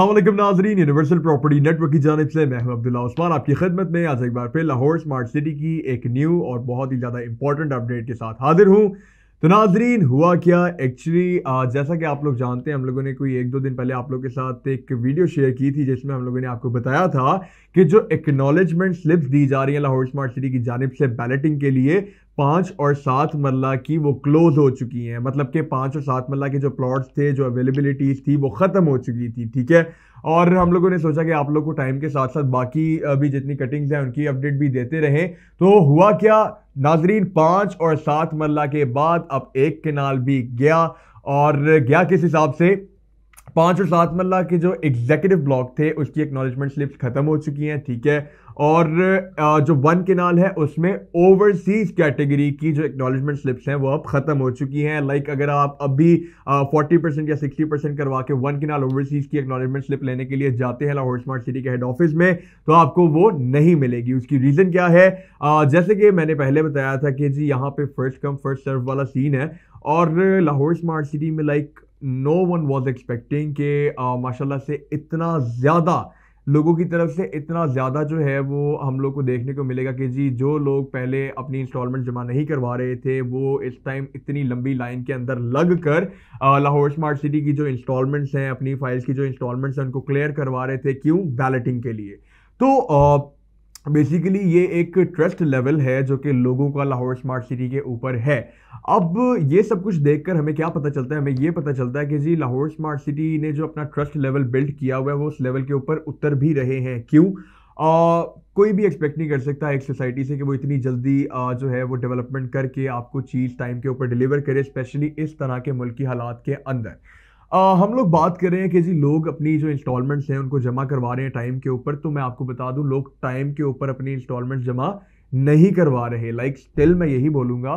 असलम नाजरीन universal property network की जानब से मैं अब्दुल्ला उस्मान आपकी खदमत में आज एक बार फिर लाहौर स्मार्ट सिटी की एक न्यू और बहुत ही ज़्यादा इंपॉर्टेंट अपडेट के साथ हाजिर हूँ तो नाजरीन हुआ क्या एक्चुअली जैसा कि आप लोग जानते हैं हम लोगों ने कोई एक दो दिन पहले आप लोग के साथ एक वीडियो शेयर की थी जिसमें हम लोगों ने आपको बताया था कि जो एक्नॉलेजमेंट स्लिप्स दी जा रही हैं लाहौर स्मार्ट सिटी की जानब से बैलेटिंग के लिए पाँच और सात मरला की वो क्लोज हो चुकी हैं मतलब कि पाँच और सात मरला के जो प्लॉट्स थे जो अवेलेबिलिटीज़ थी वो ख़त्म हो चुकी थी ठीक है और हम लोगों ने सोचा कि आप लोग को टाइम के साथ साथ बाकी अभी जितनी कटिंग्स हैं उनकी अपडेट भी देते रहें तो हुआ क्या नाजरीन पाँच और सात मरला के बाद अब एक किनाल भी गया और गया किस हिसाब से पाँच और सात मल्ला के जो एग्जीक्यूटिव ब्लॉक थे उसकी एक्नॉलेजमेंट स्लिप्स ख़त्म हो चुकी हैं ठीक है और जो वन केनाल है उसमें ओवरसीज कैटेगरी की जो एक्नॉलेजमेंट स्लिप्स हैं वो अब ख़त्म हो चुकी हैं लाइक अगर आप अभी फोर्टी परसेंट या सिक्सटी परसेंट करवा के वन केनाल ओवरसीज की एक्नॉलेजमेंट स्लिप लेने के लिए जाते हैं लाहौर स्मार्ट सिटी के हेड ऑफिस में तो आपको वो नहीं मिलेगी उसकी रीज़न क्या है जैसे कि मैंने पहले बताया था कि जी यहाँ पे फर्स्ट कम फर्स्ट सर्व वाला सीन है और लाहौर स्मार्ट सिटी में like no one was expecting कि uh, माशाला से इतना ज़्यादा लोगों की तरफ से इतना ज़्यादा जो है वो हम लोग को देखने को मिलेगा कि जी जो लोग पहले अपनी इंस्टॉलमेंट जमा नहीं करवा रहे थे वो इस टाइम इतनी लंबी लाइन के अंदर लग कर uh, लाहौर स्मार्ट सिटी की जो इंस्टॉलमेंट्स हैं अपनी फाइल्स की जो इंस्टॉलमेंट्स हैं उनको क्लियर करवा रहे थे क्यों बैलेटिंग के लिए तो आ, uh, बेसिकली ये एक ट्रस्ट लेवल है जो कि लोगों का लाहौर स्मार्ट सिटी के ऊपर है अब ये सब कुछ देखकर हमें क्या पता चलता है हमें ये पता चलता है कि जी लाहौर स्मार्ट सिटी ने जो अपना ट्रस्ट लेवल बिल्ड किया हुआ है वो उस लेवल के ऊपर उतर भी रहे हैं क्यों आ, कोई भी एक्सपेक्ट नहीं कर सकता एक सोसाइटी से कि वो इतनी जल्दी आ, जो है वो डेवलपमेंट करके आपको चीज़ टाइम के ऊपर डिलीवर करे स्पेशली इस तरह के मुल्की हालात के अंदर आ, हम लोग बात कर रहे हैं कि जी लोग अपनी जो इंस्टॉलमेंट्स हैं उनको जमा करवा रहे हैं टाइम के ऊपर तो मैं आपको बता दूं लोग टाइम के ऊपर अपनी इंस्टॉलमेंट जमा नहीं करवा रहे लाइक like, स्टिल मैं यही बोलूँगा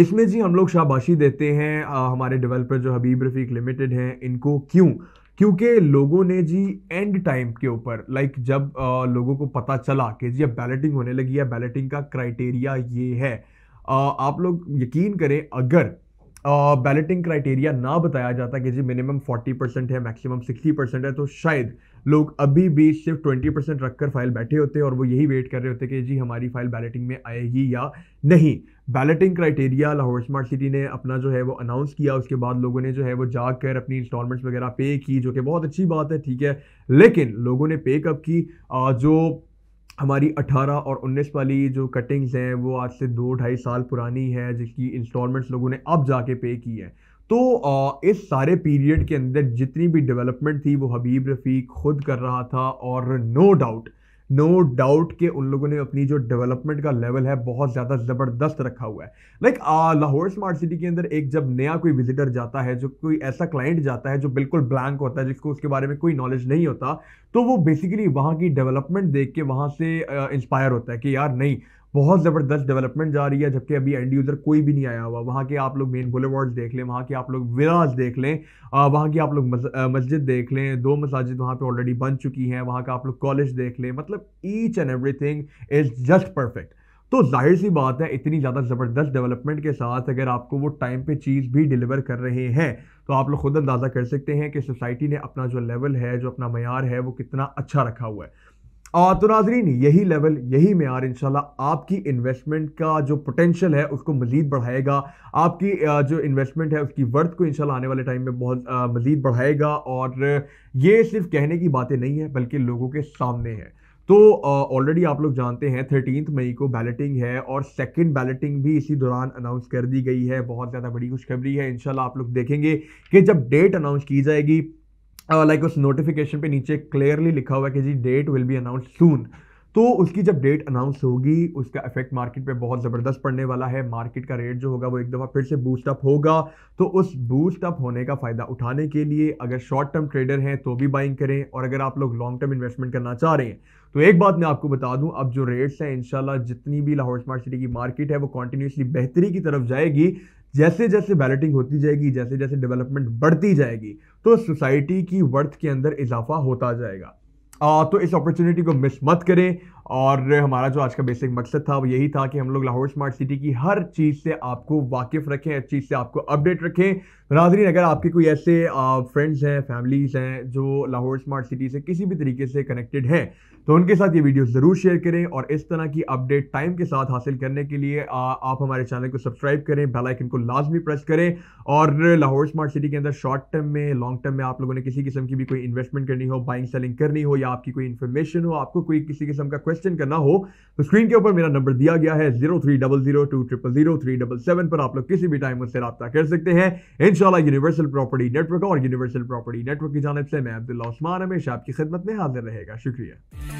इसमें जी हम लोग शाबाशी देते हैं आ, हमारे डेवलपर जो हबीब रफ़ीक लिमिटेड हैं इनको क्यों क्योंकि लोगों ने जी एंड टाइम के ऊपर लाइक जब आ, लोगों को पता चला कि जी अब बैलेटिंग होने लगी है बैलेटिंग का क्राइटेरिया ये है आ, आप लोग यकीन करें अगर बैलेटिंग क्राइटेरिया ना बताया जाता कि जी मिनिमम 40 परसेंट है मैक्सिमम 60 परसेंट है तो शायद लोग अभी भी सिर्फ 20 परसेंट रखकर फाइल बैठे होते और वो यही वेट कर रहे होते कि जी हमारी फाइल बैलेटिंग में आएगी या नहीं balloting criteria Lahore smart city ने अपना जो है वो अनाउंस किया उसके बाद लोगों ने जो है वो जाकर अपनी इंस्टॉलमेंट्स वगैरह पे की जो कि बहुत अच्छी बात है ठीक है लेकिन लोगों ने पे कब की जो हमारी 18 और 19 वाली जो कटिंग्स हैं वो आज से दो ढाई साल पुरानी है जिसकी इंस्टॉलमेंट्स लोगों ने अब जाके पे की है तो इस सारे पीरियड के अंदर जितनी भी डेवलपमेंट थी वो हबीब रफ़ीक खुद कर रहा था और no doubt no no doubt के उन लोगों ने अपनी जो डेवलपमेंट का लेवल है बहुत ज़्यादा ज़बरदस्त रखा हुआ है लाइक लाहौर स्मार्ट सिटी के अंदर एक जब नया कोई विजिटर जाता है जो कोई ऐसा क्लाइंट जाता है जो बिल्कुल ब्लैंक होता है जिसको उसके बारे में कोई नॉलेज नहीं होता तो वो बेसिकली वहाँ की डेवलपमेंट देख के वहाँ से इंस्पायर होता है कि यार नहीं बहुत ज़बरदस्त डेवलपमेंट जा रही है जबकि अभी एंड यूज़र कोई भी नहीं आया हुआ वहाँ के आप लोग मेन बुलेवर्ड्स देख लें वहाँ के आप लोग विराज देख लें वहाँ की आप लोग मस्जिद देख लें दो मस्जिद वहाँ पे ऑलरेडी बन चुकी हैं वहाँ का आप लोग कॉलेज देख लें मतलब each and every is just perfect तो जाहिर सी बात है इतनी ज़्यादा ज़बरदस्त डेवलपमेंट के साथ अगर आपको वो टाइम पे चीज़ भी डिलीवर कर रहे हैं तो आप लोग खुद अंदाज़ा कर सकते हैं कि सोसाइटी ने अपना जो लेवल है जो अपना मैार है वो कितना अच्छा रखा हुआ है और तो नाजरीन यही लेवल यही मैार इन आपकी इन्वेस्टमेंट का जो पोटेंशियल है उसको मजीद बढ़ाएगा आपकी जो इन्वेस्टमेंट है उसकी वर्थ को इनशाला आने वाले टाइम में बहुत मजीद बढ़ाएगा और ये सिर्फ कहने की बातें नहीं है बल्कि लोगों के सामने है तो ऑलरेडी आप लोग जानते हैं थर्टीन मई को बैलेटिंग है और सेकंड बैलेटिंग भी इसी दौरान अनाउंस कर दी गई है बहुत ज़्यादा बड़ी खुशखबरी है इनशाला आप लोग देखेंगे कि जब डेट अनाउंस की जाएगी लाइक उस नोटिफिकेशन पे नीचे क्लियरली लिखा हुआ है कि जी date will be announce soon तो उसकी जब डेट अनाउंस होगी उसका इफेक्ट मार्केट पे बहुत ज़बरदस्त पड़ने वाला है मार्केट का रेट जो होगा वो एक दफ़ा फिर से बूस्ट अप होगा तो उस बूस्ट अप होने का फ़ायदा उठाने के लिए अगर शॉर्ट टर्म ट्रेडर हैं तो भी बाइंग करें और अगर आप लोग लॉन्ग टर्म इन्वेस्टमेंट करना चाह रहे हैं तो एक बात मैं आपको बता दूं अब जो रेट्स हैं इनशाला जितनी भी लाहौर स्मार्ट सिटी की मार्केट है वो कॉन्टीन्यूसली बेहतरी की तरफ जाएगी जैसे जैसे बैलेटिंग होती जाएगी जैसे जैसे डेवलपमेंट बढ़ती जाएगी तो सोसाइटी की वर्थ के अंदर इजाफा होता जाएगा तो इस अपॉर्चुनिटी को मिस मत करें और हमारा जो आज का बेसिक मकसद था वो यही था कि हम लोग लाहौर स्मार्ट सिटी की हर चीज़ से आपको वाकिफ़ रखें हर चीज़ से आपको अपडेट रखें नाजरीन अगर आपके कोई ऐसे फ्रेंड्स हैं फैमिलीज़ हैं जो लाहौर स्मार्ट सिटी से किसी भी तरीके से कनेक्टेड हैं तो उनके साथ ये वीडियो ज़रूर शेयर करें और इस तरह की अपडेट टाइम के साथ हासिल करने के लिए आ, आप हमारे चैनल को सब्सक्राइब करें बेल आइकन को लाजमी प्रेस करें और लाहौर स्मार्ट सिटी के अंदर शॉर्ट टर्म में लॉन्ग टर्म में आप लोगों ने किसी किस्म की भी कोई इन्वेस्टमेंट करनी हो बाइंग सेलिंग करनी हो या या आपकी कोई इन्फॉर्मेशन हो आपको कोई किसी किस्म का क्वेश्चन करना हो तो स्क्रीन के ऊपर मेरा नंबर दिया गया है zero three double zero two triple zero three double seven पर आप लोग किसी भी टाइम मुझसे रब्ता कर सकते हैं इनशाला यूनिवर्सल प्रॉपर्टी नेटवर्क और यूनिवर्सल प्रॉपर्टी नेटवर्क की जानब से मैं अब्दुल्ला उस्मान हमेशा आपकी खिदमत में हाजिर रहेगा शुक्रिया